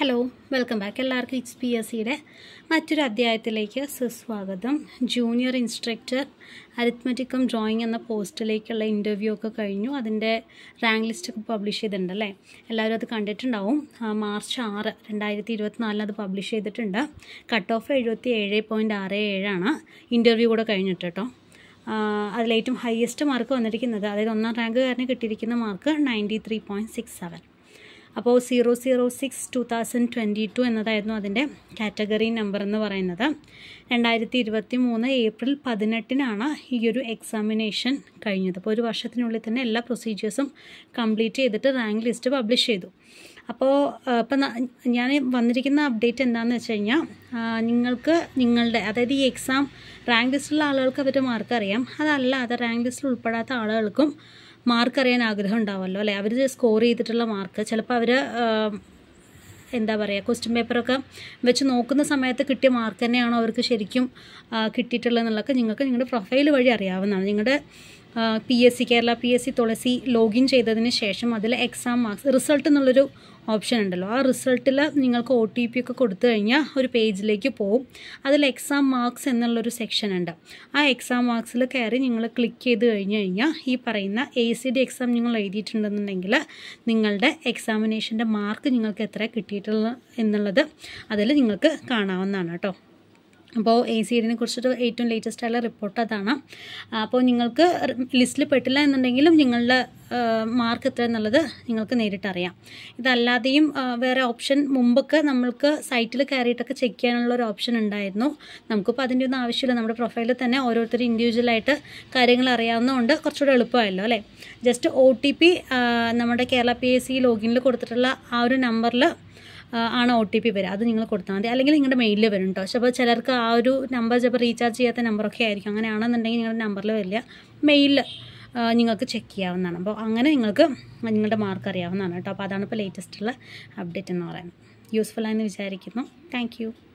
hello welcome back എല്ലാവർക്കും H P S സിയുടെ മറ്റൊരു അധ്യായത്തിലേക്ക് സുസ്വാഗതം ജൂനിയർ ഇൻസ്ട്രക്ടർ അരിത്മെറ്റിക്കം ഡ്രോയിങ് എന്ന പോസ്റ്റിലേക്കുള്ള ഇൻ്റർവ്യൂ ഒക്കെ കഴിഞ്ഞു അതിൻ്റെ റാങ്ക് ലിസ്റ്റ് ഒക്കെ പബ്ലിഷ് ചെയ്തിട്ടുണ്ട് അല്ലേ എല്ലാവരും അത് കണ്ടിട്ടുണ്ടാവും മാർച്ച് ആറ് രണ്ടായിരത്തി ഇരുപത്തിനാലിന് അത് പബ്ലിഷ് ചെയ്തിട്ടുണ്ട് കട്ട് ഓഫ് എഴുപത്തി ഏഴ് പോയിൻ്റ് ആറ് ഏഴാണ് ഇൻ്റർവ്യൂ കൂടെ കഴിഞ്ഞിട്ട് കേട്ടോ അതിലേറ്റവും ഹയസ്റ്റ് മാർക്ക് വന്നിരിക്കുന്നത് അതായത് ഒന്നാം റാങ്ക് റാങ്കുകാരന് കിട്ടിയിരിക്കുന്ന mark ninety three point six seven അപ്പോൾ zero zero six two thousand twenty two എന്നതായിരുന്നു അതിൻ്റെ കാറ്റഗറി നമ്പർ എന്ന് പറയുന്നത് രണ്ടായിരത്തി ഇരുപത്തി മൂന്ന് ഏപ്രിൽ പതിനെട്ടിനാണ് ഈ ഒരു എക്സാമിനേഷൻ കഴിഞ്ഞത് അപ്പോൾ ഒരു വർഷത്തിനുള്ളിൽ തന്നെ എല്ലാ പ്രൊസീജിയേഴ്സും കംപ്ലീറ്റ് ചെയ്തിട്ട് റാങ്ക് ലിസ്റ്റ് പബ്ലിഷ് ചെയ്തു അപ്പോൾ ഇപ്പം ഞാൻ വന്നിരിക്കുന്ന അപ്ഡേറ്റ് എന്താണെന്ന് വെച്ച് കഴിഞ്ഞാൽ നിങ്ങൾക്ക് നിങ്ങളുടെ അതായത് ഈ എക്സാം റാങ്ക് ലിസ്റ്റിലുള്ള ആളുകൾക്ക് അവരുടെ മാർക്ക് അറിയാം അതല്ലാതെ റാങ്ക് ലിസ്റ്റിൽ ഉൾപ്പെടാത്ത ആളുകൾക്കും മാർക്ക് അറിയാൻ ആഗ്രഹം ഉണ്ടാവുമല്ലോ അല്ലേ അവർ സ്കോർ ചെയ്തിട്ടുള്ള മാർക്ക് ചിലപ്പോൾ അവർ എന്താ പറയുക ക്വസ്റ്റ്യൻ പേപ്പറൊക്കെ വെച്ച് നോക്കുന്ന സമയത്ത് കിട്ടിയ മാർക്ക് തന്നെയാണോ അവർക്ക് ശരിക്കും കിട്ടിയിട്ടുള്ളത് എന്നുള്ളതൊക്കെ നിങ്ങൾക്ക് നിങ്ങളുടെ പ്രൊഫൈൽ വഴി അറിയാവുന്നതാണ് നിങ്ങളുടെ P S C Kerala P S C Thulasi login ചെയ്തതിന് ശേഷം അതിൽ എക്സാം മാർക്സ് റിസൾട്ട് എന്നുള്ളൊരു ഓപ്ഷൻ ഉണ്ടല്ലോ ആ റിസൾട്ടിൽ നിങ്ങൾക്ക് ഒ ടി പി ഒക്കെ കൊടുത്തു കഴിഞ്ഞാൽ ഒരു പേജിലേക്ക് പോവും അതിൽ എക്സാം മാർക്സ് എന്നുള്ളൊരു സെക്ഷൻ ഉണ്ട് ആ എക്സാം മാർക്സിൽ കയറി നിങ്ങൾ ക്ലിക്ക് ചെയ്ത് കഴിഞ്ഞ് കഴിഞ്ഞാൽ ഈ പറയുന്ന എ സി ഡി എക്സാം നിങ്ങൾ എഴുതിയിട്ടുണ്ടെന്നുണ്ടെങ്കിൽ നിങ്ങളുടെ എക്സാമിനേഷൻ്റെ മാർക്ക് നിങ്ങൾക്ക് എത്ര കിട്ടിയിട്ടുള്ള എന്നുള്ളത് അതിൽ നിങ്ങൾക്ക് കാണാവുന്നതാണ് കേട്ടോ അപ്പോൾ എ സി ഡിനെ കുറിച്ചിട്ട് ഏറ്റവും ലേറ്റസ്റ്റ് ആയുള്ള റിപ്പോർട്ട് അതാണ് അപ്പോൾ നിങ്ങൾക്ക് ലിസ്റ്റിൽ പെട്ടില്ല എന്നുണ്ടെങ്കിലും നിങ്ങളുടെ മാർക്ക് എത്ര എന്നുള്ളത് നിങ്ങൾക്ക് നേരിട്ടറിയാം ഇതല്ലാതെയും വേറെ ഓപ്ഷൻ മുമ്പൊക്കെ നമ്മൾക്ക് സൈറ്റിൽ കയറിയിട്ടൊക്കെ ചെക്ക് ചെയ്യാനുള്ള ഒരു ഓപ്ഷൻ ഉണ്ടായിരുന്നു നമുക്കിപ്പോൾ അതിൻ്റെ ഒന്നും ആവശ്യമില്ല നമ്മുടെ പ്രൊഫൈലിൽ തന്നെ ഓരോരുത്തർ ഇൻഡിവിജ്വലായിട്ട് കാര്യങ്ങൾ അറിയാവുന്നതുകൊണ്ട് കുറച്ചുകൂടെ എളുപ്പമായല്ലോ അല്ലേ ജസ്റ്റ് ഒ നമ്മുടെ കേരള പി എസ് സി ലോഗിനിൽ കൊടുത്തിട്ടുള്ള ആ ഒരു നമ്പറിൽ ആണ് ഒ ടി പി വരിക അത് നിങ്ങൾ കൊടുത്താൽ മതി അല്ലെങ്കിൽ നിങ്ങളുടെ മെയിലിൽ വരും കേട്ടോ പക്ഷേ അപ്പോൾ ചിലർക്ക് ആ ഒരു നമ്പർ ചിലപ്പോൾ റീചാർജ് ചെയ്യാത്ത നമ്പറൊക്കെ ആയിരിക്കും അങ്ങനെയാണെന്നുണ്ടെങ്കിൽ നിങ്ങളുടെ നമ്പറിൽ വരില്ല മെയിലിൽ നിങ്ങൾക്ക് ചെക്ക് ചെയ്യാവുന്നതാണ് അപ്പോൾ അങ്ങനെ നിങ്ങൾക്ക് നിങ്ങളുടെ മാർക്ക് അറിയാവുന്നതാണ് കേട്ടോ അപ്പോൾ അതാണ് ഇപ്പോൾ ലേറ്റസ്റ്റുള്ള അപ്ഡേറ്റ് എന്ന് പറയുന്നത് യൂസ്ഫുൾ ആണെന്ന് വിചാരിക്കുന്നു താങ്ക്